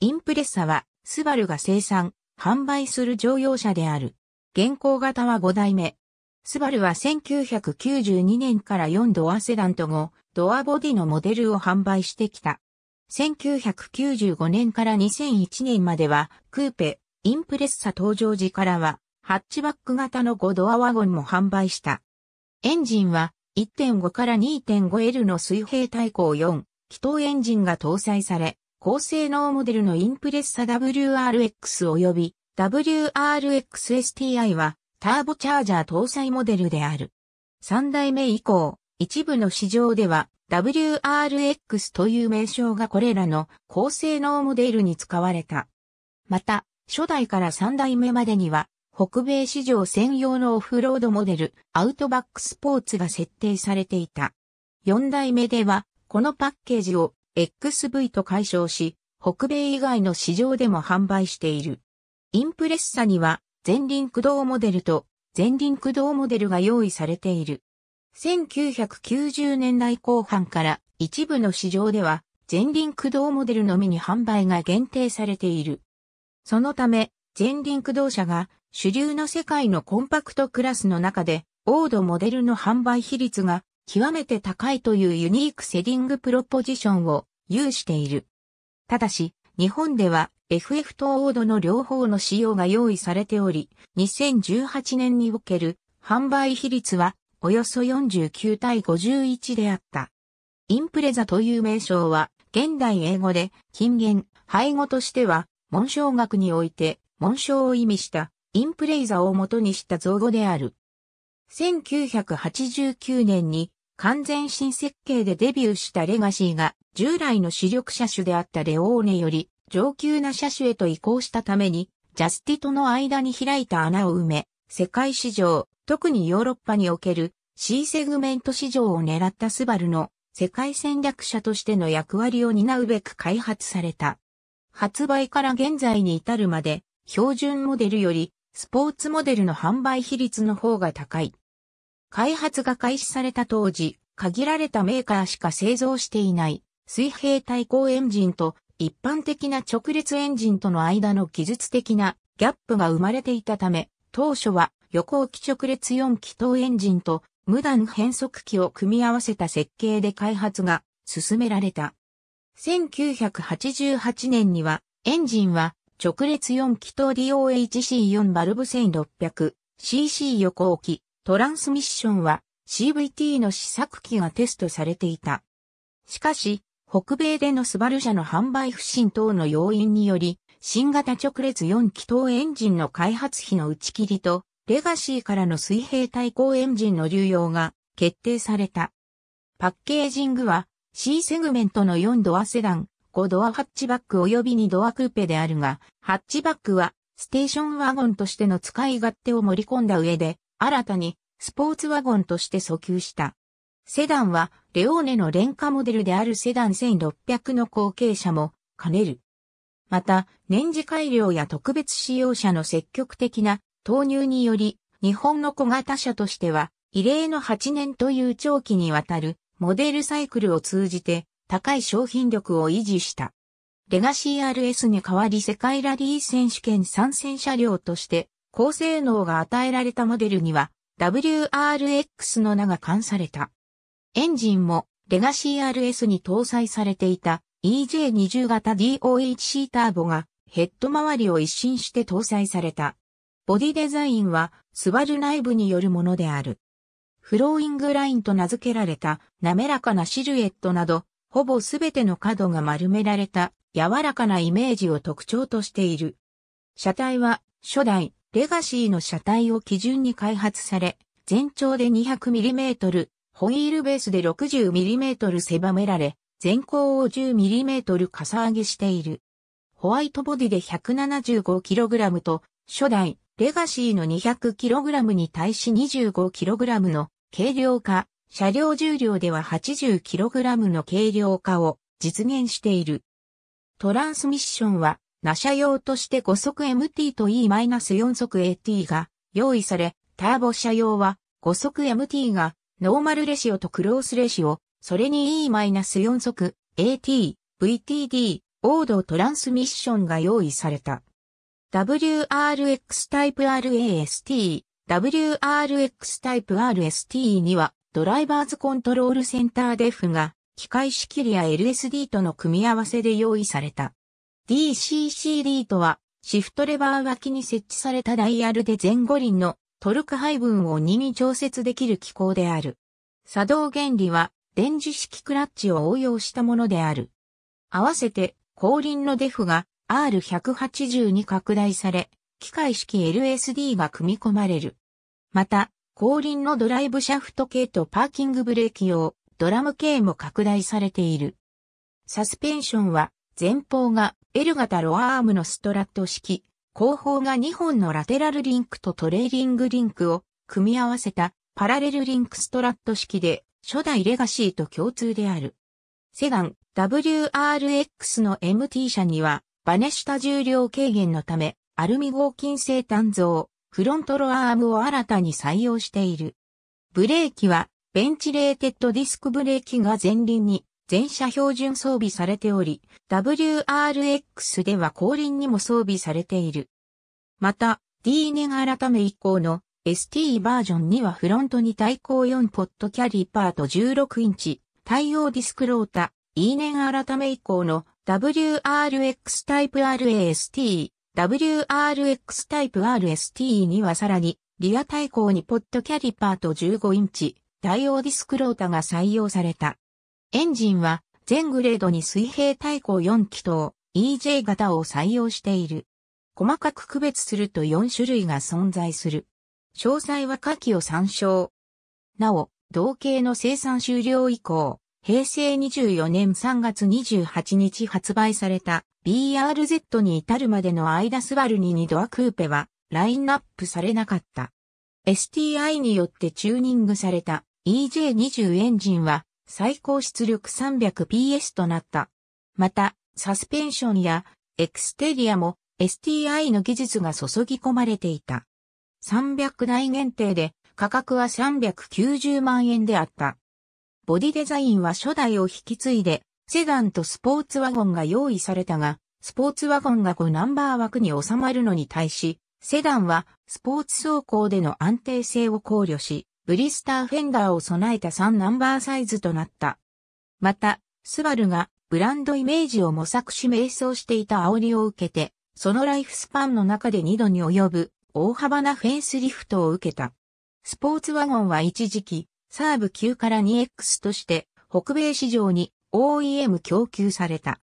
インプレッサは、スバルが生産、販売する乗用車である。現行型は5代目。スバルは1992年から4ドアセダンと5、ドアボディのモデルを販売してきた。1995年から2001年までは、クーペ、インプレッサ登場時からは、ハッチバック型の5ドアワゴンも販売した。エンジンは、1.5から 2.5L の水平対向4、気筒エンジンが搭載され、高性能モデルのインプレッサ WRX 及び WRX-STI はターボチャージャー搭載モデルである。3代目以降、一部の市場では WRX という名称がこれらの高性能モデルに使われた。また、初代から3代目までには、北米市場専用のオフロードモデル、アウトバックスポーツが設定されていた。4代目では、このパッケージを XV と解消し、北米以外の市場でも販売している。インプレッサには前輪駆動モデルと前輪駆動モデルが用意されている。1990年代後半から一部の市場では前輪駆動モデルのみに販売が限定されている。そのため前輪駆動車が主流の世界のコンパクトクラスの中でオードモデルの販売比率が極めて高いというユニークセリングプロポジションを有している。ただし、日本では FF とオードの両方の仕様が用意されており、2018年における販売比率はおよそ49対51であった。インプレザという名称は、現代英語で、近言、背後としては、紋章学において、紋章を意味した、インプレイザを元にした造語である。1989年に、完全新設計でデビューしたレガシーが従来の主力車種であったレオーネより上級な車種へと移行したためにジャスティとの間に開いた穴を埋め世界市場特にヨーロッパにおける C セグメント市場を狙ったスバルの世界戦略者としての役割を担うべく開発された。発売から現在に至るまで標準モデルよりスポーツモデルの販売比率の方が高い。開発が開始された当時、限られたメーカーしか製造していない水平対向エンジンと一般的な直列エンジンとの間の技術的なギャップが生まれていたため、当初は横置き直列4気筒エンジンと無断変速機を組み合わせた設計で開発が進められた。1988年にはエンジンは直列4気筒 DOHC4 バルブ 1600cc 横置きトランスミッションは CVT の試作機がテストされていた。しかし、北米でのスバル車の販売不振等の要因により、新型直列4気筒エンジンの開発費の打ち切りと、レガシーからの水平対向エンジンの流用が決定された。パッケージングは C セグメントの4ドアセダン、5ドアハッチバック及び2ドアクーペであるが、ハッチバックはステーションワゴンとしての使い勝手を盛り込んだ上で、新たにスポーツワゴンとして訴求した。セダンは、レオーネの廉価モデルであるセダン1600の後継者も兼ねる。また、年次改良や特別使用者の積極的な投入により、日本の小型車としては、異例の8年という長期にわたるモデルサイクルを通じて高い商品力を維持した。レガシー RS に代わり世界ラリー選手権参戦車両として高性能が与えられたモデルには WRX の名が冠された。エンジンもレガシー RS に搭載されていた EJ20 型 DOHC ターボがヘッド周りを一新して搭載された。ボディデザインはスバル内部によるものである。フローイングラインと名付けられた滑らかなシルエットなど、ほぼすべての角が丸められた柔らかなイメージを特徴としている。車体は初代レガシーの車体を基準に開発され、全長で 200mm、ホイールベースで 60mm 狭められ、全高を 10mm かさ上げしている。ホワイトボディで 175kg と、初代レガシーの 200kg に対し 25kg の軽量化、車両重量では 80kg の軽量化を実現している。トランスミッションはナシャ用として5速 MT と E-4 速 AT が用意され、ターボ車用は5速 MT がノーマルレシオとクロースレシオ、それに E-4 速 AT、VTD、オードトランスミッションが用意された。WRX タイプ RAST、WRX タイプ RST にはドライバーズコントロールセンターデフが機械仕切りや LSD との組み合わせで用意された。DCCD とは、シフトレバー脇に設置されたダイヤルで前後輪のトルク配分を2に調節できる機構である。作動原理は、電磁式クラッチを応用したものである。合わせて、後輪のデフが R180 に拡大され、機械式 LSD が組み込まれる。また、後輪のドライブシャフト系とパーキングブレーキ用、ドラム系も拡大されている。サスペンションは、前方が L 型ロアアームのストラット式、後方が2本のラテラルリンクとトレーリングリンクを組み合わせたパラレルリンクストラット式で初代レガシーと共通である。セガン WRX の MT 車にはバネ下重量軽減のためアルミ合金製単造フロントロアームを新たに採用している。ブレーキはベンチレーテッドディスクブレーキが前輪に全車標準装備されており、WRX では後輪にも装備されている。また、D 年改め以降の ST バージョンにはフロントに対抗4ポットキャリパーと16インチ、対応ディスクロータ、E 年改め以降の WRX タイプ RAST、WRX タイプ RST にはさらに、リア対抗にポットキャリパーと15インチ、対応ディスクロータが採用された。エンジンは全グレードに水平対向4気筒 EJ 型を採用している。細かく区別すると4種類が存在する。詳細は下記を参照。なお、同型の生産終了以降、平成24年3月28日発売された BRZ に至るまでの間スバルに2ドアクーペはラインナップされなかった。STI によってチューニングされた EJ20 エンジンは最高出力 300PS となった。また、サスペンションやエクステリアも STI の技術が注ぎ込まれていた。300台限定で価格は390万円であった。ボディデザインは初代を引き継いで、セダンとスポーツワゴンが用意されたが、スポーツワゴンが5ナンバー枠に収まるのに対し、セダンはスポーツ走行での安定性を考慮し、ブリスターフェンダーを備えた3ナンバーサイズとなった。また、スバルがブランドイメージを模索し迷走していた煽りを受けて、そのライフスパンの中で2度に及ぶ大幅なフェンスリフトを受けた。スポーツワゴンは一時期、サーブ9から 2X として北米市場に OEM 供給された。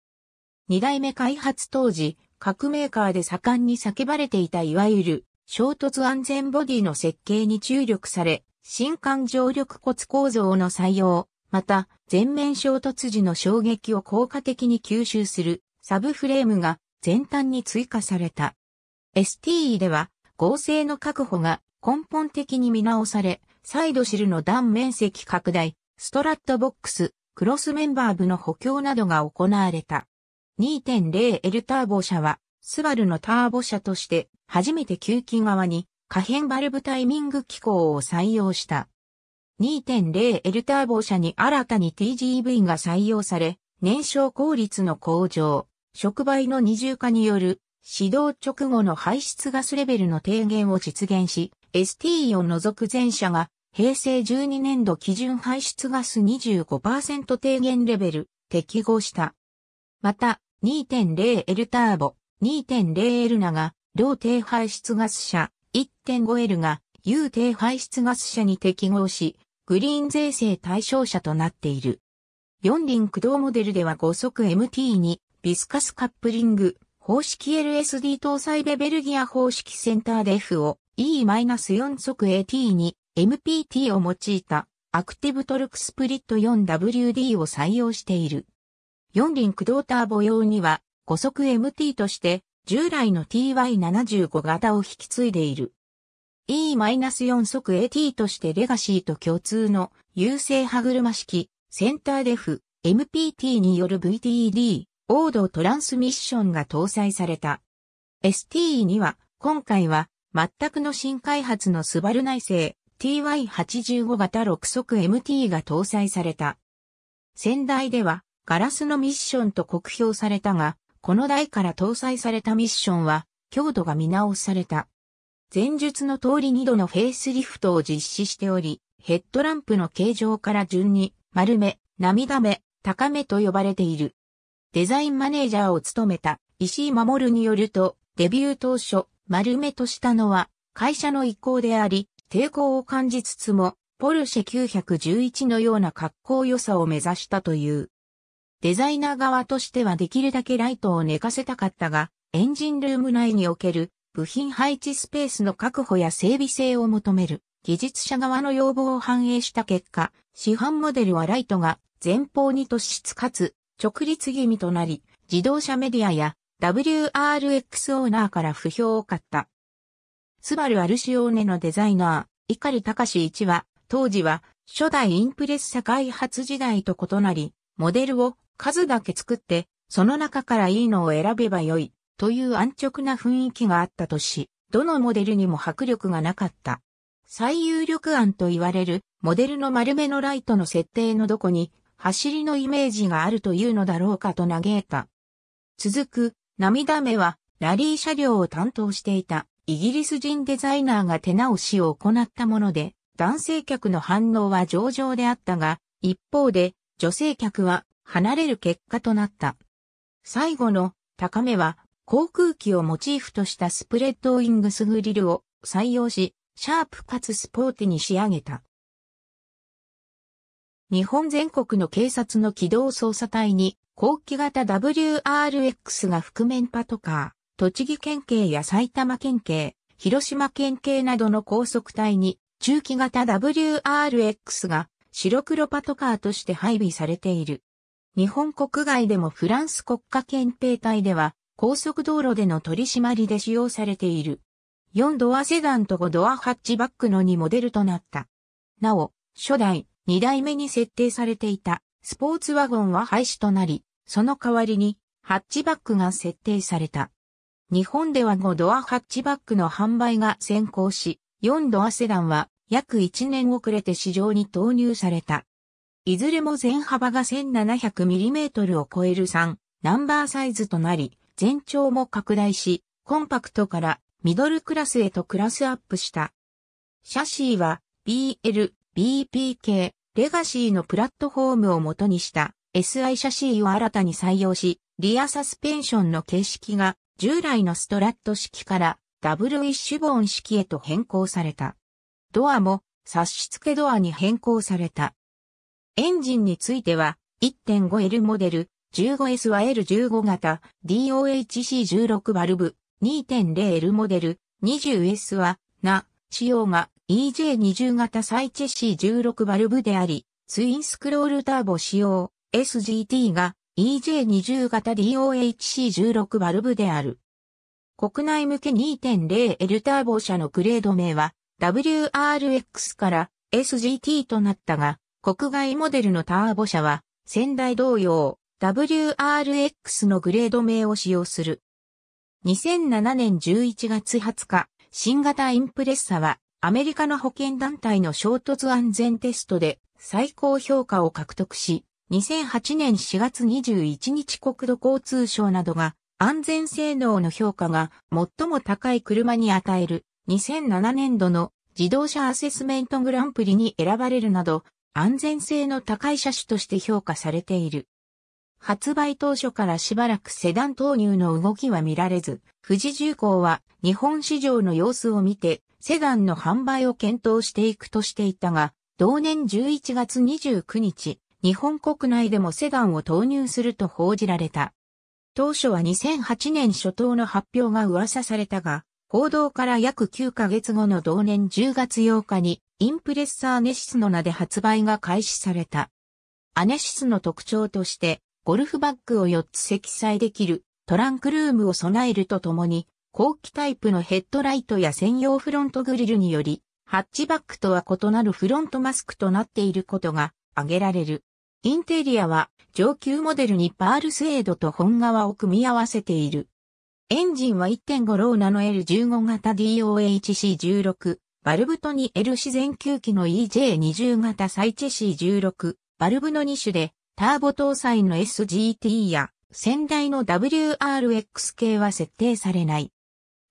2代目開発当時、各メーカーで盛んに叫ばれていたいわゆる衝突安全ボディの設計に注力され、新艦上緑骨構造の採用、また、全面衝突時の衝撃を効果的に吸収するサブフレームが前端に追加された。STE では合成の確保が根本的に見直され、サイドシルの断面積拡大、ストラットボックス、クロスメンバー部の補強などが行われた。2.0L ターボ車は、スバルのターボ車として初めて吸気側に可変バルブタイミング機構を採用した。2.0L ターボ車に新たに TGV が採用され、燃焼効率の向上、触媒の二重化による指導直後の排出ガスレベルの低減を実現し、ST を除く全社が平成12年度基準排出ガス25%低減レベル適合した。また、2.0L ターボ、2.0L ナが、同低排出ガス車、1.5L が有低排出ガス車に適合し、グリーン税制対象車となっている。4輪駆動モデルでは5速 MT にビスカスカップリング、方式 LSD 搭載ベベルギア方式センターデフを E-4 速 AT に MPT を用いたアクティブトルクスプリット 4WD を採用している。4輪駆動ターボ用には5速 MT として従来の TY75 型を引き継いでいる。E-4 速 AT としてレガシーと共通の優勢歯車式、センターデフ、MPT による VTD、オードトランスミッションが搭載された。STE には、今回は、全くの新開発のスバル内製 TY85 型6速 MT が搭載された。先代では、ガラスのミッションと酷評されたが、この台から搭載されたミッションは、強度が見直された。前述の通り2度のフェイスリフトを実施しており、ヘッドランプの形状から順に、丸め、涙目、高めと呼ばれている。デザインマネージャーを務めた石井守によると、デビュー当初、丸めとしたのは会社の意向であり、抵抗を感じつつも、ポルシェ911のような格好良さを目指したという。デザイナー側としてはできるだけライトを寝かせたかったが、エンジンルーム内における部品配置スペースの確保や整備性を求める技術者側の要望を反映した結果、市販モデルはライトが前方に突出かつ直立気味となり、自動車メディアや WRX オーナーから不評を買った。スバルアルシオーネのデザイナー、碇隆一は、当時は初代インプレッサ開発時代と異なり、モデルを数だけ作って、その中からいいのを選べばよい、という安直な雰囲気があったとし、どのモデルにも迫力がなかった。最有力案と言われる、モデルの丸めのライトの設定のどこに、走りのイメージがあるというのだろうかと嘆いた。続く、涙目は、ラリー車両を担当していた、イギリス人デザイナーが手直しを行ったもので、男性客の反応は上々であったが、一方で、女性客は離れる結果となった。最後の高めは航空機をモチーフとしたスプレッドウィングスグリルを採用し、シャープかつスポーティに仕上げた。日本全国の警察の機動捜査隊に、後期型 WRX が覆面パトカー、栃木県警や埼玉県警、広島県警などの高速隊に、中期型 WRX が白黒パトカーとして配備されている。日本国外でもフランス国家憲兵隊では、高速道路での取り締まりで使用されている。4ドアセダンと5ドアハッチバックの2モデルとなった。なお、初代、2代目に設定されていたスポーツワゴンは廃止となり、その代わりにハッチバックが設定された。日本では5ドアハッチバックの販売が先行し、4ドアセダンは約1年遅れて市場に投入された。いずれも全幅が 1700mm を超える3ナンバーサイズとなり、全長も拡大し、コンパクトからミドルクラスへとクラスアップした。シャシーは BL、BPK、レガシーのプラットフォームを元にした SI シャシーを新たに採用し、リアサスペンションの形式が従来のストラット式からダブルイッシュボーン式へと変更された。ドアも差し付けドアに変更された。エンジンについては 1.5L モデル、15S は L15 型、DOHC16 バルブ、2.0L モデル、20S は、な、仕様が EJ20 型サイチェ C16 バルブであり、ツインスクロールターボ仕様、SGT が EJ20 型 DOHC16 バルブである。国内向け 2.0L ターボ車のグレード名は WRX から SGT となったが、国外モデルのターボ車は、先代同様、WRX のグレード名を使用する。2007年11月20日、新型インプレッサは、アメリカの保険団体の衝突安全テストで最高評価を獲得し、2008年4月21日国土交通省などが安全性能の評価が最も高い車に与える2007年度の自動車アセスメントグランプリに選ばれるなど安全性の高い車種として評価されている。発売当初からしばらくセダン投入の動きは見られず、富士重工は日本市場の様子を見てセダンの販売を検討していくとしていたが、同年11月29日、日本国内でもセダンを投入すると報じられた。当初は2008年初頭の発表が噂されたが、報道から約9ヶ月後の同年10月8日にインプレッサーネシスの名で発売が開始された。アネシスの特徴として、ゴルフバッグを4つ積載できるトランクルームを備えるとともに、後期タイプのヘッドライトや専用フロントグリルにより、ハッチバックとは異なるフロントマスクとなっていることが挙げられる。インテリアは上級モデルにパールスエードと本革を組み合わせている。エンジンは1.5ローナの L15 型 DOHC16 バルブと 2L 自然吸気の EJ20 型サイチ C16、バルブの2種で、ターボ搭載の SGT や、先代の WRX 系は設定されない。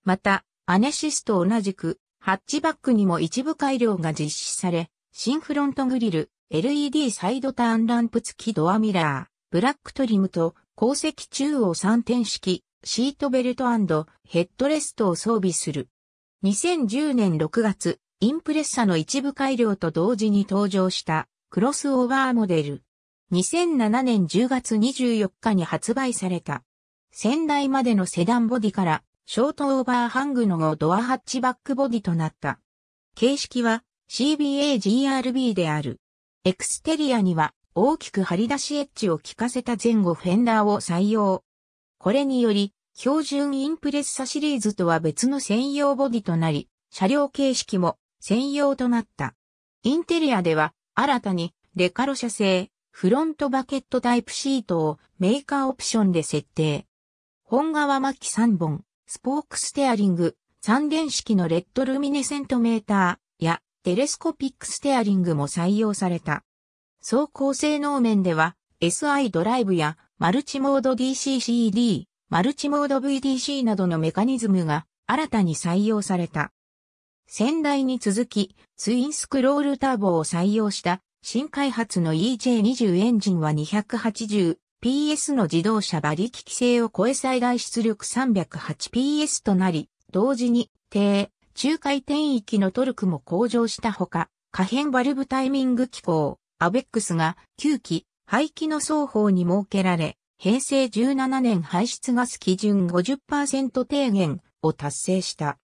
また、アネシスと同じく、ハッチバックにも一部改良が実施され、新フロントグリル、LED サイドターンランプ付きドアミラー、ブラックトリムと鉱石中央3点式、シートベルトヘッドレストを装備する。2010年6月、インプレッサの一部改良と同時に登場したクロスオーバーモデル。2007年10月24日に発売された。先代までのセダンボディからショートオーバーハングの後ドアハッチバックボディとなった。形式は CBA-GRB である。エクステリアには大きく張り出しエッジを効かせた前後フェンダーを採用。これにより標準インプレッサシリーズとは別の専用ボディとなり、車両形式も専用となった。インテリアでは新たにレカロ社製フロントバケットタイプシートをメーカーオプションで設定。本革巻き3本、スポークステアリング、3電式のレッドルミネセントメーターやテレスコピックステアリングも採用された。走行性能面では SI ドライブやマルチモード DCCD、マルチモード VDC などのメカニズムが新たに採用された。先代に続き、ツインスクロールターボを採用した新開発の EJ20 エンジンは 280PS の自動車馬力規制を超え最大出力 308PS となり、同時に低、中回転域のトルクも向上したほか、可変バルブタイミング機構、アベックスが9機、排気の双方に設けられ、平成17年排出ガス基準50%低減を達成した。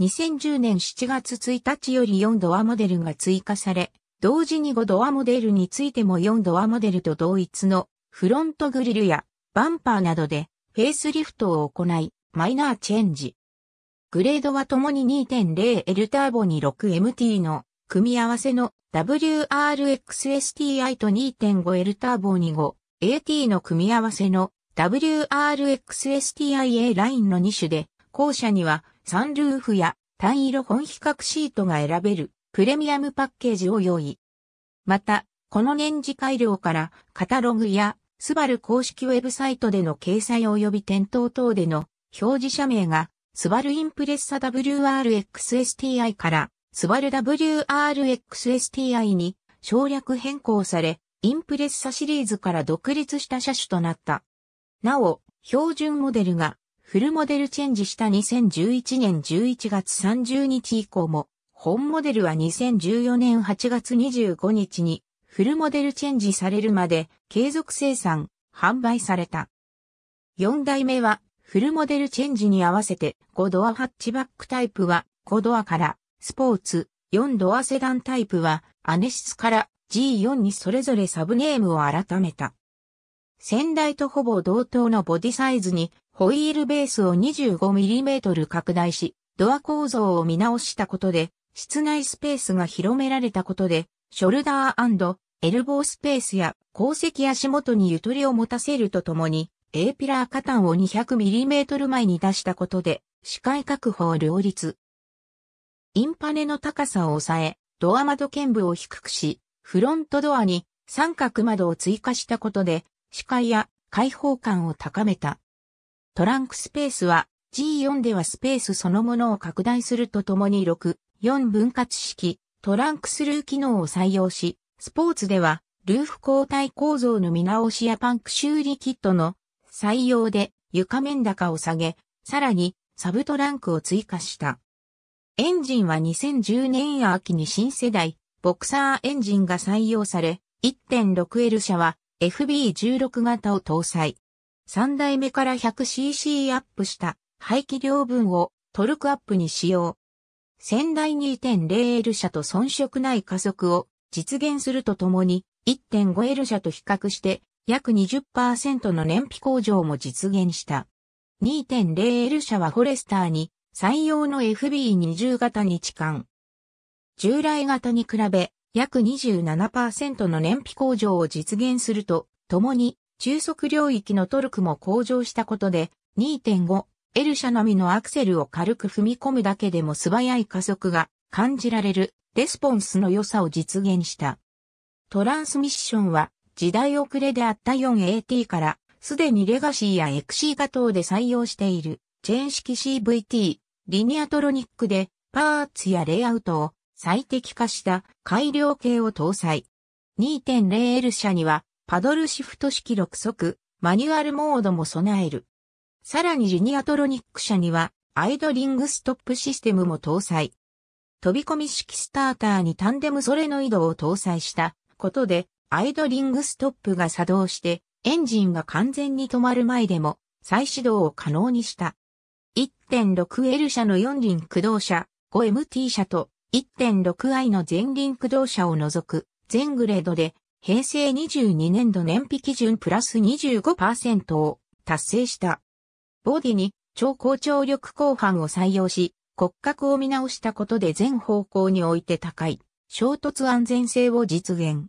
2010年7月1日より4ドアモデルが追加され、同時に5ドアモデルについても4ドアモデルと同一のフロントグリルやバンパーなどでフェイスリフトを行い、マイナーチェンジ。グレードは共に 2.0L ターボに 6MT の組み合わせの WRXSTI と 2.5L ターボに5 AT の組み合わせの WRXSTIA ラインの2種で、後者にはサンルーフや単色本比較シートが選べるプレミアムパッケージを用意。また、この年次改良からカタログやスバル公式ウェブサイトでの掲載及び店頭等での表示者名がスバルインプレッサ WRXSTI からスバル WRXSTI に省略変更され、インプレッサシリーズから独立した車種となった。なお、標準モデルがフルモデルチェンジした2011年11月30日以降も、本モデルは2014年8月25日にフルモデルチェンジされるまで継続生産、販売された。4代目はフルモデルチェンジに合わせて5ドアハッチバックタイプは5ドアからスポーツ、4ドアセダンタイプはアネシスから G4 にそれぞれサブネームを改めた。先代とほぼ同等のボディサイズにホイールベースを 25mm 拡大し、ドア構造を見直したことで、室内スペースが広められたことで、ショルダーエルボースペースや後席足元にゆとりを持たせるとともに、A ピラー加担を 200mm 前に出したことで、視界確保を両立。インパネの高さを抑え、ドア窓剣部を低くし、フロントドアに三角窓を追加したことで視界や開放感を高めた。トランクスペースは G4 ではスペースそのものを拡大するとともに6、4分割式トランクスルー機能を採用し、スポーツではルーフ交代構造の見直しやパンク修理キットの採用で床面高を下げ、さらにサブトランクを追加した。エンジンは2010年秋に新世代ボクサーエンジンが採用され、1.6L 車は FB16 型を搭載。3代目から 100cc アップした排気量分をトルクアップに使用。先代 2.0L 車と遜色ない加速を実現するとともに 1.5L 車と比較して約20%の燃費向上も実現した。2.0L 車はフォレスターに採用の FB20 型に置換。従来型に比べ約27%の燃費向上を実現すると、ともに中速領域のトルクも向上したことで 2.5L 車並みのアクセルを軽く踏み込むだけでも素早い加速が感じられるレスポンスの良さを実現した。トランスミッションは時代遅れであった 4AT からすでにレガシーや XC 化等で採用しているチェーン式 CVT、リニアトロニックでパーツやレイアウトを最適化した改良系を搭載。2.0L 車にはパドルシフト式6速、マニュアルモードも備える。さらにジュニアトロニック車にはアイドリングストップシステムも搭載。飛び込み式スターターにタンデムソレノイドを搭載したことでアイドリングストップが作動してエンジンが完全に止まる前でも再始動を可能にした。1.6L 車の4輪駆動車 5MT 車と 1.6i の前輪駆動車を除く全グレードで平成22年度燃費基準プラス25%を達成した。ボディに超高張力鋼板を採用し、骨格を見直したことで全方向において高い衝突安全性を実現。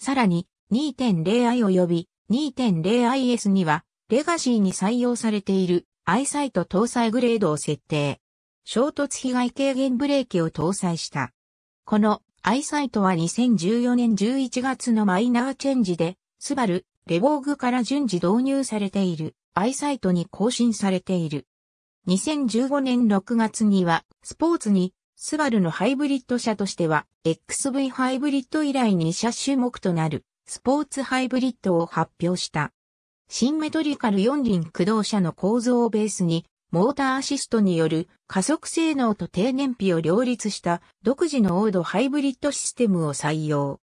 さらに 2.0i 及び 2.0IS にはレガシーに採用されている i サイト搭載グレードを設定。衝突被害軽減ブレーキを搭載した。この i サイトは2014年11月のマイナーチェンジで、スバル、レボーグから順次導入されている i サイトに更新されている。2015年6月には、スポーツに、スバルのハイブリッド車としては、XV ハイブリッド以来に車種目となる、スポーツハイブリッドを発表した。シンメトリカル4輪駆動車の構造をベースに、モーターアシストによる加速性能と低燃費を両立した独自のオードハイブリッドシステムを採用。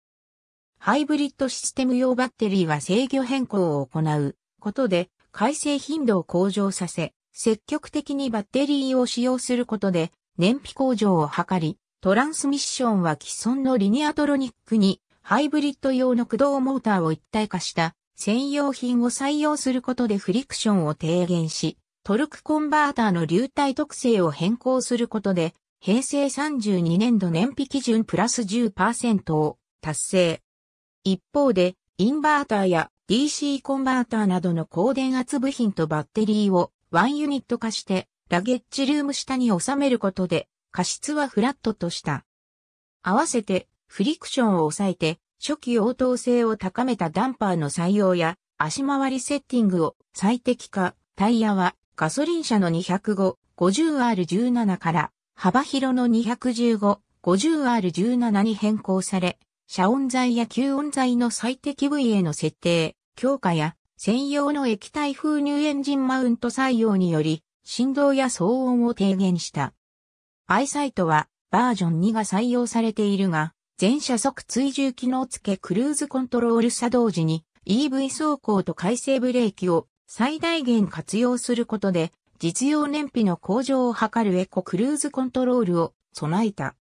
ハイブリッドシステム用バッテリーは制御変更を行うことで回生頻度を向上させ、積極的にバッテリーを使用することで燃費向上を図り、トランスミッションは既存のリニアトロニックにハイブリッド用の駆動モーターを一体化した専用品を採用することでフリクションを低減し、トルクコンバーターの流体特性を変更することで、平成32年度燃費基準プラス10%を達成。一方で、インバーターや DC コンバーターなどの高電圧部品とバッテリーをワンユニット化して、ラゲッジルーム下に収めることで、過失はフラットとした。合わせて、フリクションを抑えて、初期応答性を高めたダンパーの採用や、足回りセッティングを最適化、タイヤはガソリン車の 205-50R17 から幅広の 215-50R17 に変更され、遮音材や吸音材の最適部位への設定、強化や専用の液体風入エンジンマウント採用により、振動や騒音を低減した。アイサイトはバージョン2が採用されているが、全車速追従機能付けクルーズコントロール作動時に EV 走行と回生ブレーキを最大限活用することで、実用燃費の向上を図るエコクルーズコントロールを備えた。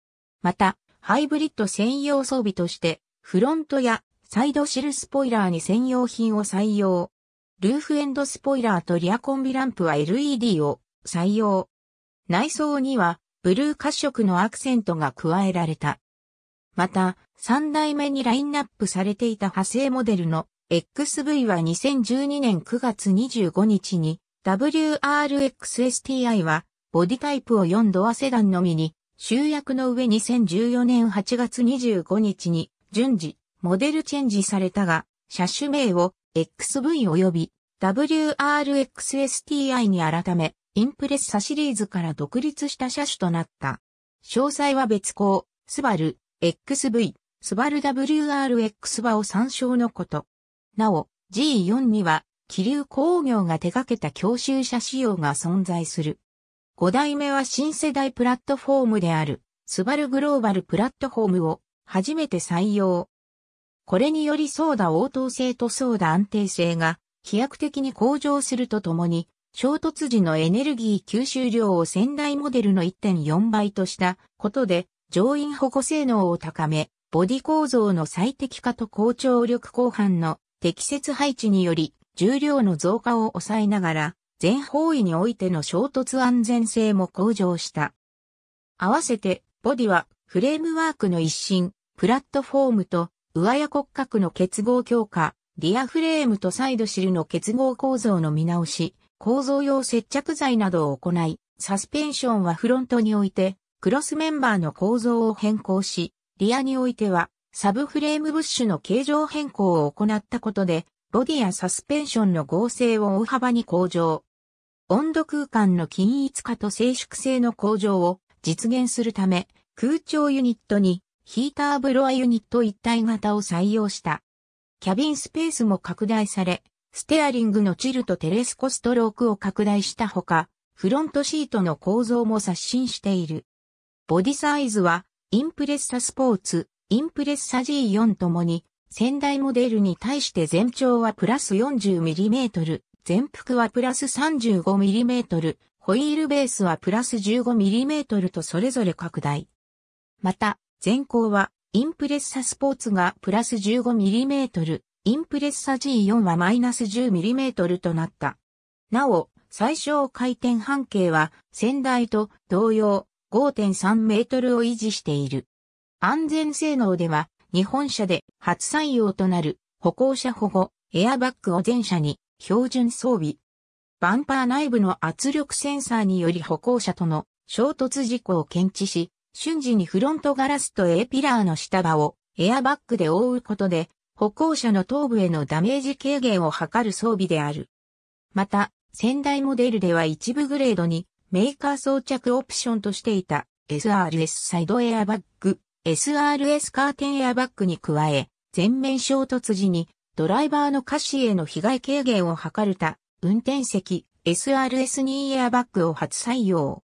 また、ハイブリッド専用装備として、フロントやサイドシルスポイラーに専用品を採用。ルーフエンドスポイラーとリアコンビランプは LED を採用。内装にはブルー褐色のアクセントが加えられた。また、3代目にラインナップされていた派生モデルの XV は2012年9月25日に WRXSTI はボディタイプを4ドアセダンのみに集約の上2014年8月25日に順次モデルチェンジされたが車種名を XV 及び WRXSTI に改めインプレッサシリーズから独立した車種となった。詳細は別項、スバル、XV、スバル WRX 場を参照のこと。なお、G4 には、気流工業が手掛けた教習車仕様が存在する。5代目は新世代プラットフォームである、スバルグローバルプラットフォームを初めて採用。これによりソーダ応答性とソーダ安定性が飛躍的に向上するとともに、衝突時のエネルギー吸収量を先代モデルの1.4倍としたことで、乗員保護性能を高め、ボディ構造の最適化と高張力後半の適切配置により重量の増加を抑えながら、全方位においての衝突安全性も向上した。合わせて、ボディはフレームワークの一新、プラットフォームと上や骨格の結合強化、リアフレームとサイドシルの結合構造の見直し、構造用接着剤などを行い、サスペンションはフロントにおいて、クロスメンバーの構造を変更し、リアにおいては、サブフレームブッシュの形状変更を行ったことで、ボディやサスペンションの合成を大幅に向上。温度空間の均一化と静粛性の向上を実現するため、空調ユニットにヒーターブロアユニット一体型を採用した。キャビンスペースも拡大され、ステアリングのチルとテレスコストロークを拡大したほか、フロントシートの構造も刷新している。ボディサイズは、インプレッサスポーツ、インプレッサ G4 ともに、先代モデルに対して全長はプラス 40mm、全幅はプラス 35mm、ホイールベースはプラス 15mm とそれぞれ拡大。また、前項は、インプレッサスポーツがプラス 15mm、インプレッサ G4 はマイナス 10mm となった。なお、最小回転半径は先代と同様5.3メートルを維持している。安全性能では、日本車で初採用となる歩行者保護、エアバッグを全車に標準装備。バンパー内部の圧力センサーにより歩行者との衝突事故を検知し、瞬時にフロントガラスと A ピラーの下場をエアバッグで覆うことで、歩行者の頭部へのダメージ軽減を図る装備である。また、先代モデルでは一部グレードにメーカー装着オプションとしていた SRS サイドエアバッグ、SRS カーテンエアバッグに加え、全面衝突時にドライバーの下肢への被害軽減を図るた、運転席 SRS2 エアバッグを初採用。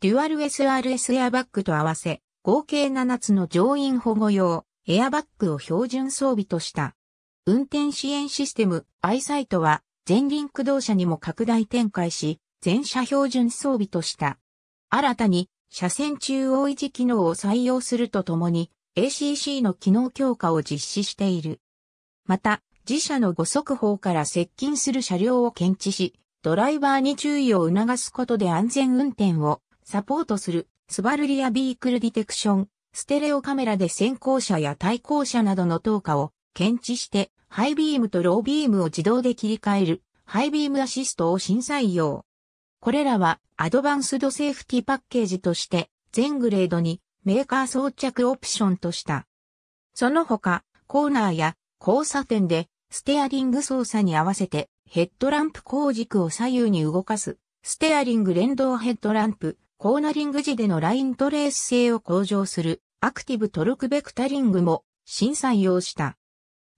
デュアル SRS エアバッグと合わせ、合計7つの乗員保護用エアバッグを標準装備とした。運転支援システム i サイトは前輪駆動車にも拡大展開し、全車標準装備とした。新たに車線中央維持機能を採用するとともに ACC の機能強化を実施している。また、自社の5速報から接近する車両を検知し、ドライバーに注意を促すことで安全運転をサポートする、スバルリアビークルディテクション、ステレオカメラで先行車や対向車などの灯火を検知して、ハイビームとロービームを自動で切り替える、ハイビームアシストを新採用。これらはアドバンスドセーフティパッケージとして全グレードにメーカー装着オプションとした。その他、コーナーや交差点でステアリング操作に合わせてヘッドランプ後軸を左右に動かすステアリング連動ヘッドランプ、コーナリング時でのライントレース性を向上するアクティブトルクベクタリングも新採用した。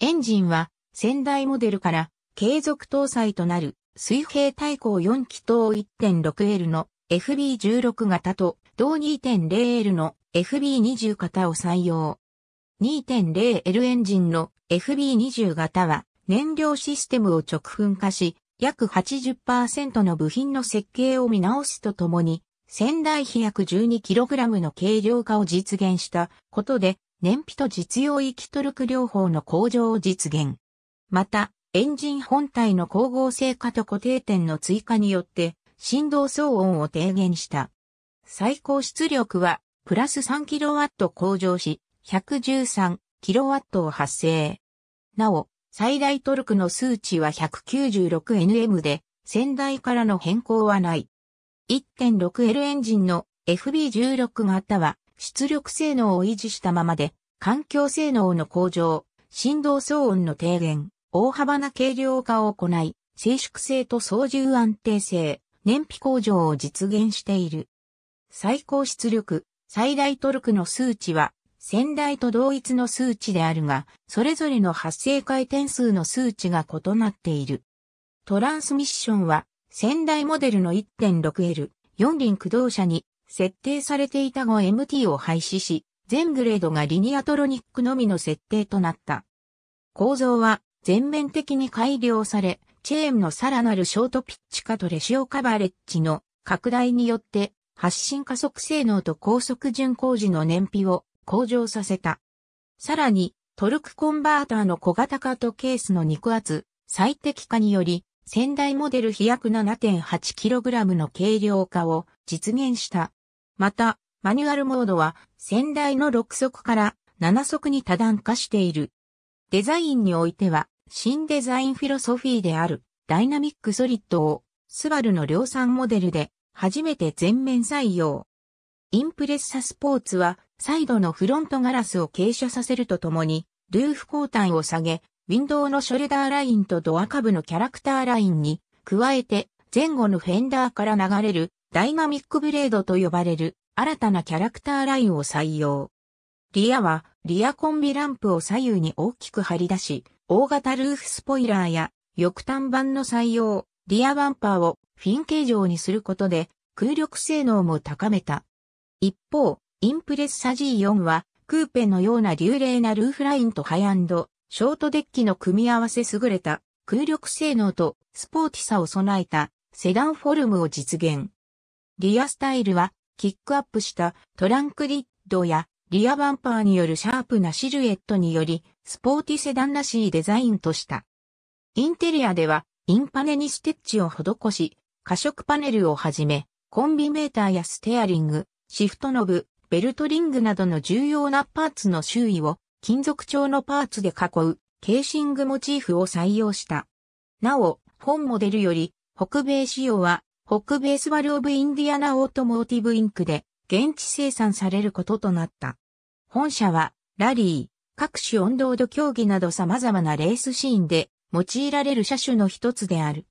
エンジンは先代モデルから継続搭載となる水平対向4気筒 1.6L の FB16 型と同 2.0L の FB20 型を採用。2.0L エンジンの FB20 型は燃料システムを直噴化し、約80%の部品の設計を見直すとともに、仙台比約 12kg の軽量化を実現したことで、燃費と実用域トルク両方の向上を実現。また、エンジン本体の光合成化と固定点の追加によって振動騒音を低減した。最高出力はプラス 3kW 向上し 113kW を発生。なお、最大トルクの数値は 196Nm で、先代からの変更はない。1.6L エンジンの FB16 型は出力性能を維持したままで、環境性能の向上、振動騒音の低減、大幅な軽量化を行い、静粛性と操縦安定性、燃費向上を実現している。最高出力、最大トルクの数値は、先代と同一の数値であるが、それぞれの発生回転数の数値が異なっている。トランスミッションは、先代モデルの 1.6L、4輪駆動車に設定されていた後 MT を廃止し、全グレードがリニアトロニックのみの設定となった。構造は全面的に改良され、チェーンのさらなるショートピッチ化とレシオカバレッジの拡大によって、発進加速性能と高速巡航時の燃費を向上させた。さらに、トルクコンバーターの小型化とケースの肉厚、最適化により、先代モデル飛躍 7.8kg の軽量化を実現した。また、マニュアルモードは先代の6速から7速に多段化している。デザインにおいては、新デザインフィロソフィーであるダイナミックソリッドをスバルの量産モデルで初めて全面採用。インプレッサスポーツはサイドのフロントガラスを傾斜させるとともに、ルーフ交代を下げ、ウィンドウのショルダーラインとドア下部のキャラクターラインに、加えて前後のフェンダーから流れるダイナミックブレードと呼ばれる新たなキャラクターラインを採用。リアはリアコンビランプを左右に大きく張り出し、大型ルーフスポイラーや翼端板の採用、リアバンパーをフィン形状にすることで空力性能も高めた。一方、インプレッサ G4 はクーペのような流麗なルーフラインとハイアンド、ショートデッキの組み合わせ優れた空力性能とスポーティさを備えたセダンフォルムを実現。リアスタイルはキックアップしたトランクリッドやリアバンパーによるシャープなシルエットにより、スポーティセダンらしいデザインとした。インテリアでは、インパネにステッチを施し、可色パネルをはじめ、コンビメーターやステアリング、シフトノブ、ベルトリングなどの重要なパーツの周囲を金属調のパーツで囲うケーシングモチーフを採用した。なお、本モデルより北米仕様は北米スワルオブインディアナオートモーティブインクで現地生産されることとなった。本社は、ラリー、各種温度度競技など様々なレースシーンで用いられる車種の一つである。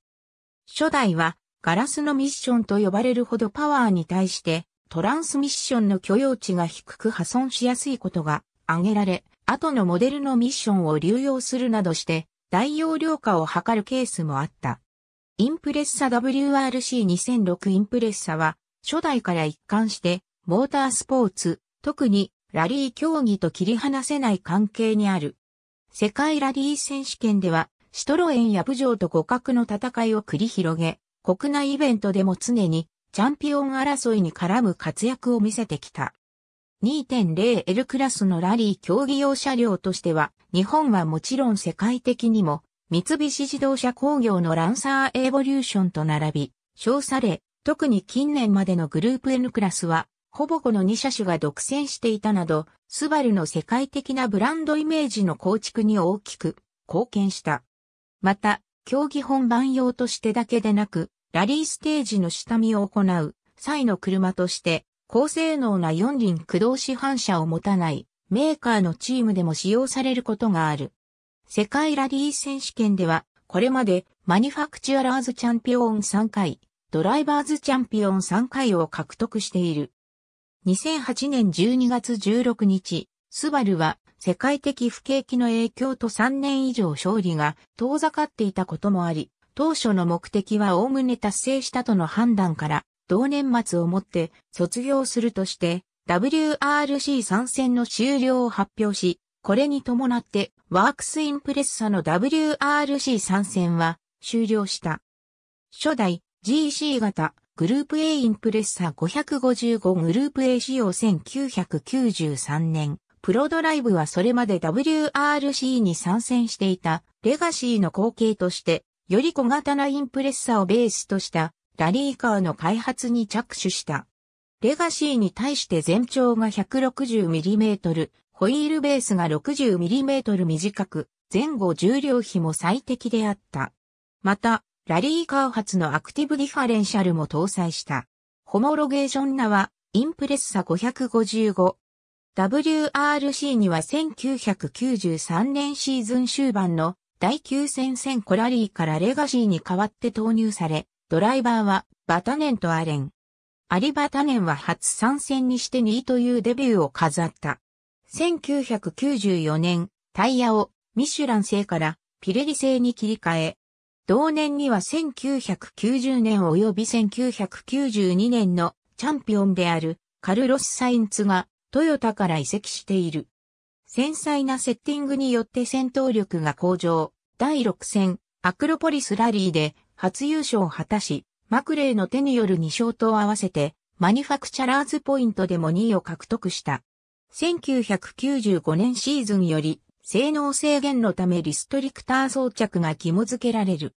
初代は、ガラスのミッションと呼ばれるほどパワーに対して、トランスミッションの許容値が低く破損しやすいことが挙げられ、後のモデルのミッションを流用するなどして、大容量化を図るケースもあった。インプレッサ WRC2006 インプレッサは、初代から一貫してモータースポーツ、特にラリー競技と切り離せない関係にある。世界ラリー選手権では、シトロエンやブジョーと互角の戦いを繰り広げ、国内イベントでも常にチャンピオン争いに絡む活躍を見せてきた。2.0L クラスのラリー競技用車両としては、日本はもちろん世界的にも、三菱自動車工業のランサーエボリューションと並び、称され、特に近年までのグループ N クラスは、ほぼこの2車種が独占していたなど、スバルの世界的なブランドイメージの構築に大きく貢献した。また、競技本番用としてだけでなく、ラリーステージの下見を行う際の車として、高性能な四輪駆動市販車を持たないメーカーのチームでも使用されることがある。世界ラリー選手権では、これまでマニファクチュアラーズチャンピオン3回、ドライバーズチャンピオン3回を獲得している。2008年12月16日、スバルは世界的不景気の影響と3年以上勝利が遠ざかっていたこともあり、当初の目的は概ね達成したとの判断から、同年末をもって卒業するとして、WRC 参戦の終了を発表し、これに伴ってワークスインプレッサの WRC 参戦は終了した。初代 GC 型グループ A インプレッサー555グループ A 仕様1993年、プロドライブはそれまで WRC に参戦していたレガシーの後継として、より小型なインプレッサーをベースとしたラリーカーの開発に着手した。レガシーに対して全長が 160mm、ホイールベースが 60mm 短く、前後重量比も最適であった。また、ラリーカー発のアクティブディファレンシャルも搭載した。ホモロゲーションナは、インプレッサ555。WRC には1993年シーズン終盤の第9戦線コラリーからレガシーに代わって投入され、ドライバーはバタネンとアレン。アリバタネンは初参戦にして2位というデビューを飾った。1994年、タイヤをミシュラン製からピレリ製に切り替え、同年には1990年及び1992年のチャンピオンであるカルロス・サインツがトヨタから移籍している。繊細なセッティングによって戦闘力が向上。第6戦、アクロポリスラリーで初優勝を果たし、マクレーの手による2勝と合わせて、マニファクチャラーズポイントでも2位を獲得した。1995年シーズンより、性能制限のためリストリクター装着が紐付けられる。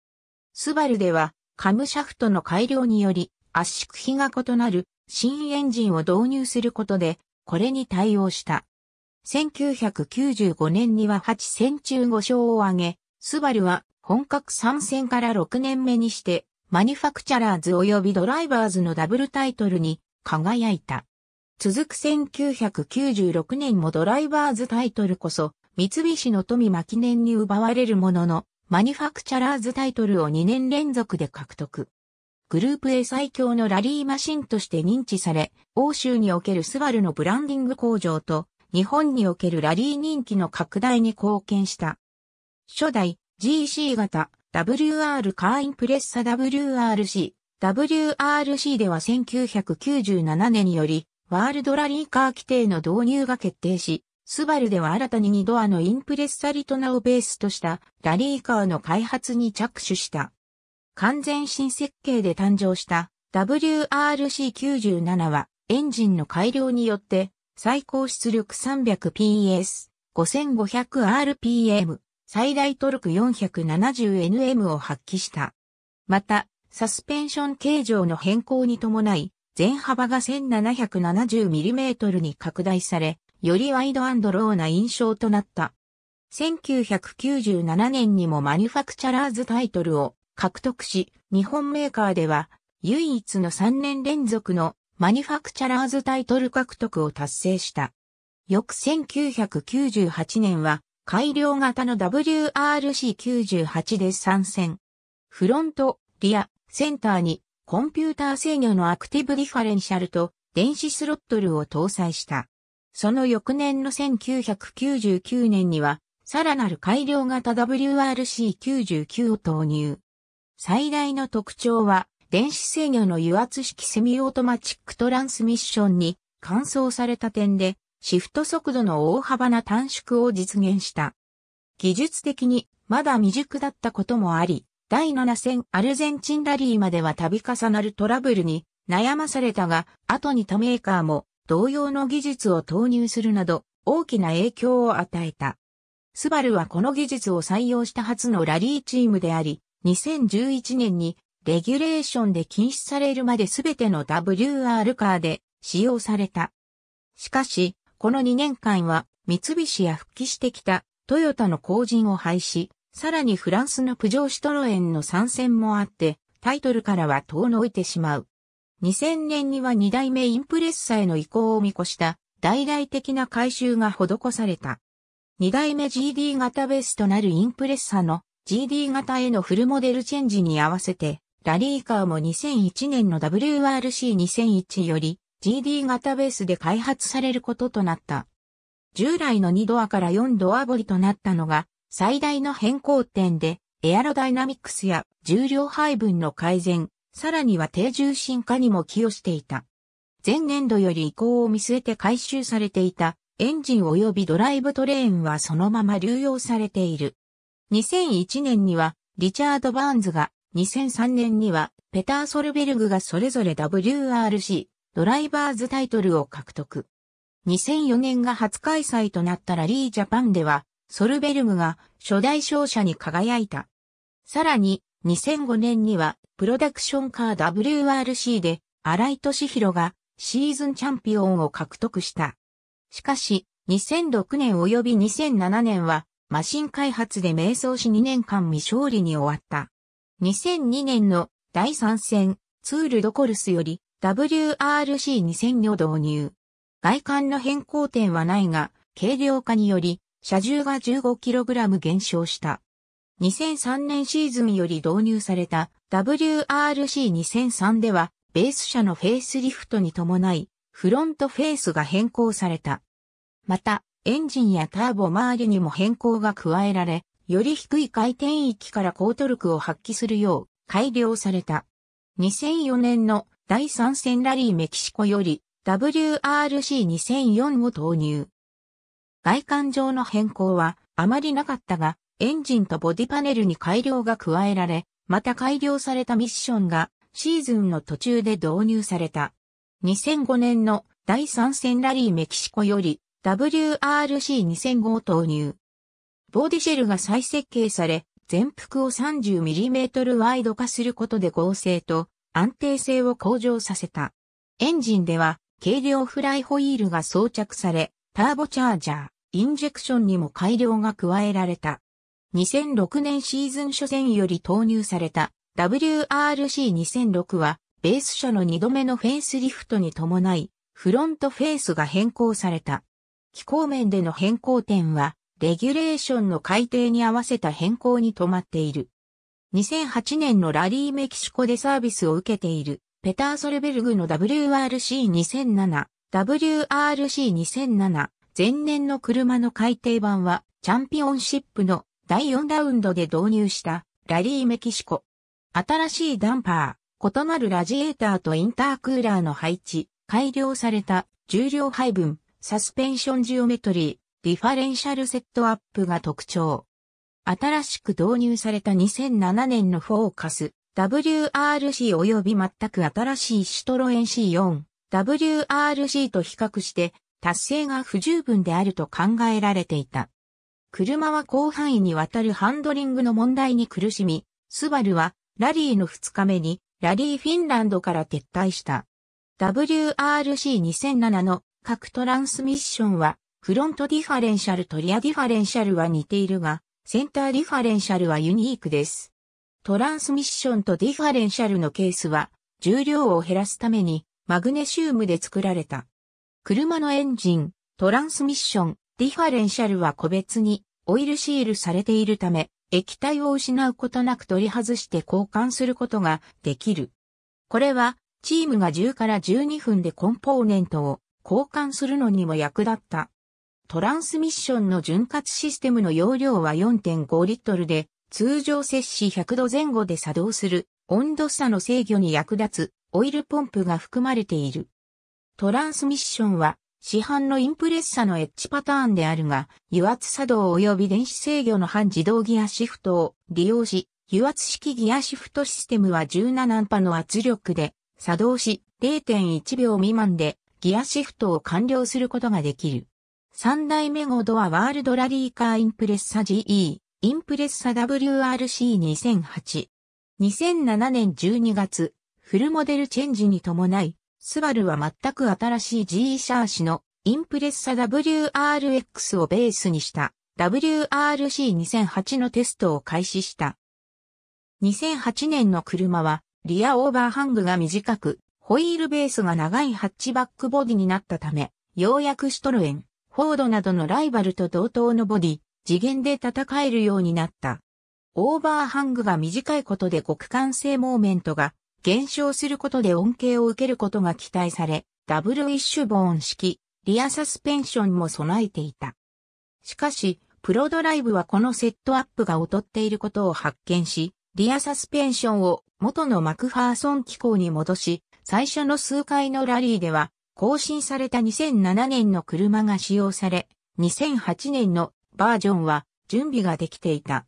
スバルでは、カムシャフトの改良により、圧縮比が異なる新エンジンを導入することで、これに対応した。1995年には8戦中5勝を挙げ、スバルは本格参戦から6年目にして、マニファクチャラーズ及びドライバーズのダブルタイトルに輝いた。続く1996年もドライバーズタイトルこそ三菱の富巻年に奪われるものの、マニファクチャラーズタイトルを2年連続で獲得。グループ A 最強のラリーマシンとして認知され、欧州におけるスバルのブランディング工場と、日本におけるラリー人気の拡大に貢献した。初代 GC 型 WR カーインプレッサ WRC。WRC では1997年により、ワールドラリーカー規定の導入が決定し、スバルでは新たに2ドアのインプレッサリトナをベースとしたラリーカーの開発に着手した。完全新設計で誕生した WRC97 はエンジンの改良によって最高出力 300PS、5500rpm、最大トルク 470nm を発揮した。また、サスペンション形状の変更に伴い、全幅が 1770mm に拡大され、よりワイドローな印象となった。1997年にもマニュファクチャラーズタイトルを獲得し、日本メーカーでは唯一の3年連続のマニュファクチャラーズタイトル獲得を達成した。翌1998年は改良型の WRC98 で参戦。フロント、リア、センターにコンピューター制御のアクティブディファレンシャルと電子スロットルを搭載した。その翌年の1999年には、さらなる改良型 WRC99 を投入。最大の特徴は、電子制御の油圧式セミオートマチックトランスミッションに換装された点で、シフト速度の大幅な短縮を実現した。技術的にまだ未熟だったこともあり、第7戦アルゼンチンラリーまでは度重なるトラブルに悩まされたが、後に他メーカーも同様の技術を投入するなど大きな影響を与えた。スバルはこの技術を採用した初のラリーチームであり、2011年にレギュレーションで禁止されるまで全ての WR カーで使用された。しかし、この2年間は三菱や復帰してきたトヨタの後陣を廃止、さらにフランスのプジョーシトロエンの参戦もあって、タイトルからは遠のいてしまう。2000年には2代目インプレッサへの移行を見越した大々的な改修が施された。2代目 GD 型ベースとなるインプレッサの GD 型へのフルモデルチェンジに合わせて、ラリーカーも2001年の WRC2001 より GD 型ベースで開発されることとなった。従来の2ドアから4ドアボリとなったのが最大の変更点で、エアロダイナミクスや重量配分の改善、さらには低重心化にも寄与していた。前年度より移行を見据えて回収されていたエンジン及びドライブトレーンはそのまま流用されている。2001年にはリチャード・バーンズが、2003年にはペター・ソルベルグがそれぞれ WRC、ドライバーズタイトルを獲得。2004年が初開催となったラリージャパンでは、ソルベルグが初代勝者に輝いた。さらに、2005年にはプロダクションカー WRC で、荒井敏弘がシーズンチャンピオンを獲得した。しかし、2006年及び2007年は、マシン開発で迷走し2年間未勝利に終わった。2002年の第3戦、ツールドコルスより WRC2000 を導入。外観の変更点はないが、軽量化により、車重が 15kg 減少した。2003年シーズンより導入された WRC2003 では、ベース車のフェイスリフトに伴い、フロントフェースが変更された。また、エンジンやターボ周りにも変更が加えられ、より低い回転域から高トルクを発揮するよう改良された。2004年の第3戦ラリーメキシコより WRC2004 を投入。外観上の変更はあまりなかったが、エンジンとボディパネルに改良が加えられ、また改良されたミッションがシーズンの途中で導入された。2005年の第3戦ラリーメキシコより WRC2005 を投入。ボディシェルが再設計され、全幅を 30mm ワイド化することで合成と安定性を向上させた。エンジンでは軽量フライホイールが装着され、ターボチャージャー、インジェクションにも改良が加えられた。2006年シーズン初戦より投入された WRC2006 はベース車の2度目のフェイスリフトに伴いフロントフェースが変更された。気候面での変更点はレギュレーションの改定に合わせた変更に止まっている。2008年のラリーメキシコでサービスを受けているペターソルベルグの WRC2007、WRC2007 前年の車の改定版はチャンピオンシップの第4ラウンドで導入したラリーメキシコ。新しいダンパー、異なるラジエーターとインタークーラーの配置、改良された重量配分、サスペンションジオメトリー、ディファレンシャルセットアップが特徴。新しく導入された2007年のフォーカス、WRC 及び全く新しいシトロエン C4、WRC と比較して達成が不十分であると考えられていた。車は広範囲にわたるハンドリングの問題に苦しみ、スバルはラリーの2日目にラリーフィンランドから撤退した。WRC2007 の各トランスミッションはフロントディファレンシャルとリアディファレンシャルは似ているが、センターディファレンシャルはユニークです。トランスミッションとディファレンシャルのケースは重量を減らすためにマグネシウムで作られた。車のエンジン、トランスミッション、ディファレンシャルは個別にオイルシールされているため、液体を失うことなく取り外して交換することができる。これは、チームが10から12分でコンポーネントを交換するのにも役立った。トランスミッションの潤滑システムの容量は4.5リットルで、通常摂氏100度前後で作動する温度差の制御に役立つオイルポンプが含まれている。トランスミッションは市販のインプレッサのエッジパターンであるが、油圧作動及び電子制御の半自動ギアシフトを利用し、油圧式ギアシフトシステムは17波の圧力で作動し、0.1秒未満でギアシフトを完了することができる。3代目5ドはワールドラリーカーインプレッサ GE、インプレッサ WRC2008。2007年12月、フルモデルチェンジに伴い、スバルは全く新しい G シャーシのインプレッサ WRX をベースにした WRC2008 のテストを開始した。2008年の車はリアオーバーハングが短く、ホイールベースが長いハッチバックボディになったため、ようやくシトルエン、フォードなどのライバルと同等のボディ、次元で戦えるようになった。オーバーハングが短いことで極寒性モーメントが減少することで恩恵を受けることが期待され、ダブルウィッシュボーン式、リアサスペンションも備えていた。しかし、プロドライブはこのセットアップが劣っていることを発見し、リアサスペンションを元のマクファーソン機構に戻し、最初の数回のラリーでは、更新された2007年の車が使用され、2008年のバージョンは準備ができていた。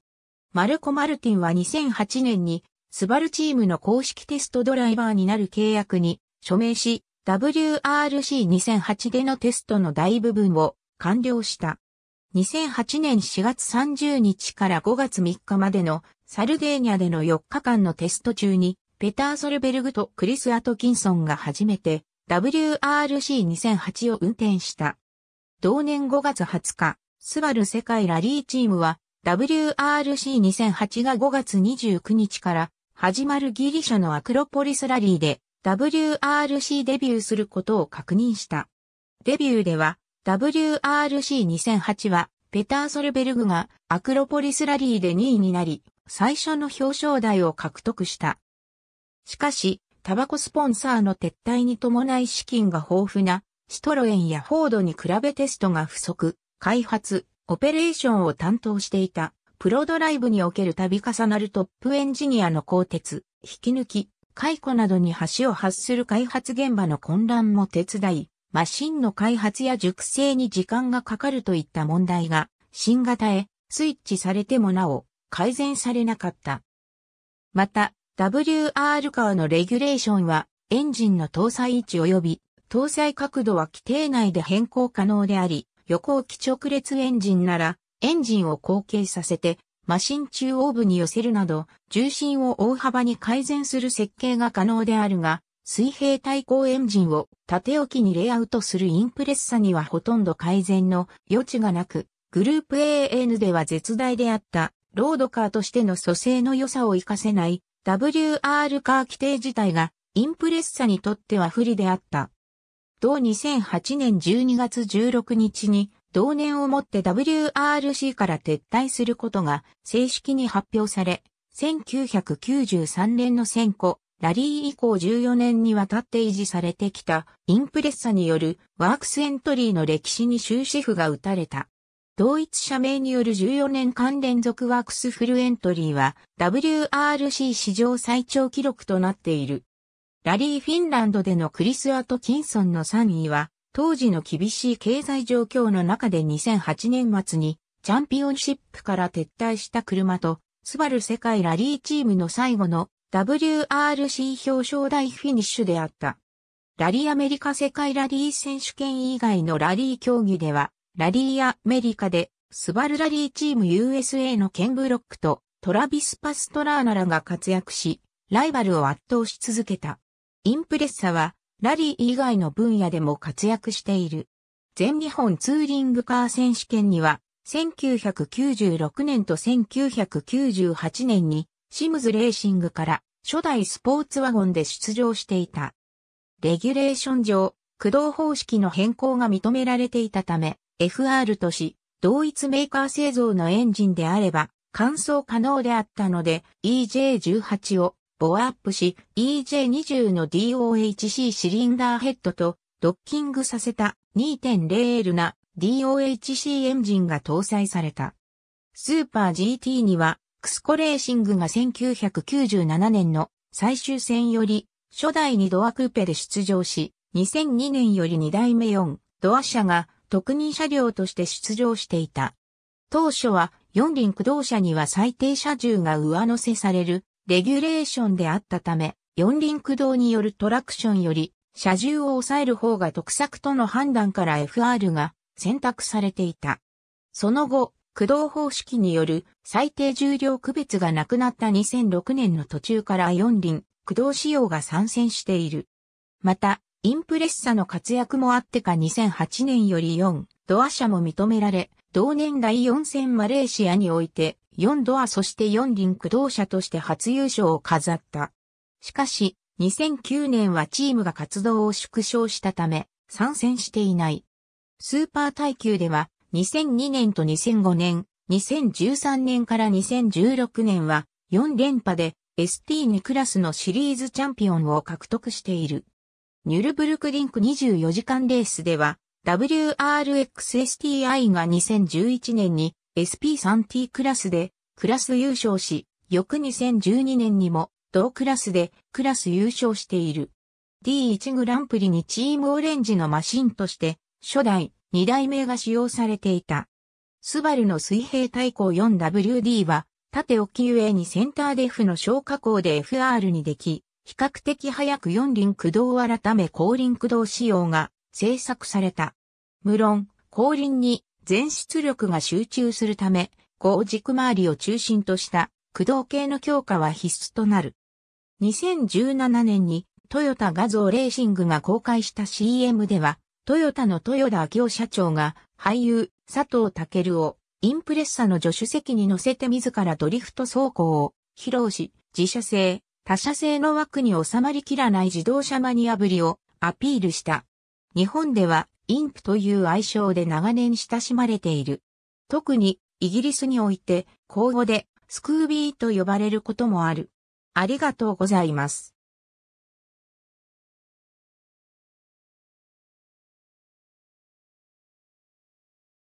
マルコ・マルティンは2008年にスバルチームの公式テストドライバーになる契約に署名し、WRC2008 でのテストの大部分を完了した。2008年4月30日から5月3日までのサルデーニャでの4日間のテスト中に、ペター・ソルベルグとクリス・アトキンソンが初めて WRC2008 を運転した。同年5月20日、スバル世界ラリーチームは WRC2008 が5月29日から始まるギリシャのアクロポリスラリーで WRC デビューすることを確認した。デビューでは WRC2008 はペター・ソルベルグがアクロポリスラリーで2位になり、最初の表彰台を獲得した。しかし、タバコスポンサーの撤退に伴い資金が豊富なシトロエンやフォードに比べテストが不足、開発、オペレーションを担当していたプロドライブにおける度重なるトップエンジニアの鋼鉄、引き抜き、解雇などに橋を発する開発現場の混乱も手伝い、マシンの開発や熟成に時間がかかるといった問題が、新型へスイッチされてもなお改善されなかった。また、WR カーのレギュレーションは、エンジンの搭載位置及び搭載角度は規定内で変更可能であり、横置き直列エンジンならエンジンを後継させて、マシン中央部に寄せるなど、重心を大幅に改善する設計が可能であるが、水平対向エンジンを縦置きにレイアウトするインプレッサにはほとんど改善の余地がなく、グループ AN では絶大であったロードカーとしての蘇生の良さを活かせない WR カー規定自体がインプレッサにとっては不利であった。同2008年12月16日に同年をもって WRC から撤退することが正式に発表され、1993年の選考、ラリー以降14年にわたって維持されてきたインプレッサによるワークスエントリーの歴史に終止符が打たれた。同一社名による14年間連続ワークスフルエントリーは WRC 史上最長記録となっている。ラリーフィンランドでのクリス・アトキンソンの3位は当時の厳しい経済状況の中で2008年末にチャンピオンシップから撤退した車と、スバル世界ラリーチームの最後の WRC 表彰台フィニッシュであった。ラリーアメリカ世界ラリー選手権以外のラリー競技では、ラリーアメリカで、スバルラリーチーム USA のケンブロックとトラビス・パストラーナらが活躍し、ライバルを圧倒し続けた。インプレッサは、ラリー以外の分野でも活躍している。全日本ツーリングカー選手権には、1996年と1998年に、シムズレーシングから初代スポーツワゴンで出場していた。レギュレーション上、駆動方式の変更が認められていたため、FR とし、同一メーカー製造のエンジンであれば、乾燥可能であったので、EJ18 をボアアップし EJ20 の DOHC シリンダーヘッドとドッキングさせた 2.0L な DOHC エンジンが搭載された。スーパー GT にはクスコレーシングが1997年の最終戦より初代2ドアクーペで出場し、2002年より2代目4ドア車が特任車両として出場していた。当初は4輪駆動車には最低車重が上乗せされるレギュレーションであったため、四輪駆動によるトラクションより、車重を抑える方が得策との判断から FR が選択されていた。その後、駆動方式による最低重量区別がなくなった2006年の途中から四輪駆動仕様が参戦している。また、インプレッサの活躍もあってか2008年より4ドア車も認められ、同年代4戦マレーシアにおいて4ドアそして4輪駆動車として初優勝を飾った。しかし、2009年はチームが活動を縮小したため、参戦していない。スーパー耐久では、2002年と2005年、2013年から2016年は、4連覇で ST2 クラスのシリーズチャンピオンを獲得している。ニュルブルクリンク24時間レースでは、WRXSTI が2011年に SP3T クラスでクラス優勝し、翌2012年にも同クラスでクラス優勝している。D1 グランプリにチームオレンジのマシンとして初代、2代目が使用されていた。スバルの水平対向 4WD は縦置き上にセンターデフの消加口で FR にでき、比較的早く四輪駆動を改め後輪駆動仕様が制作された。無論、後輪に全出力が集中するため、後軸周りを中心とした駆動系の強化は必須となる。2017年にトヨタ画像レーシングが公開した CM では、トヨタの豊田明夫社長が俳優佐藤健をインプレッサの助手席に乗せて自らドリフト走行を披露し、自社製、他社製の枠に収まりきらない自動車マニアぶりをアピールした。日本ではインプという愛称で長年親しまれている。特に、イギリスにおいて、口語で、スクービーと呼ばれることもある。ありがとうございます。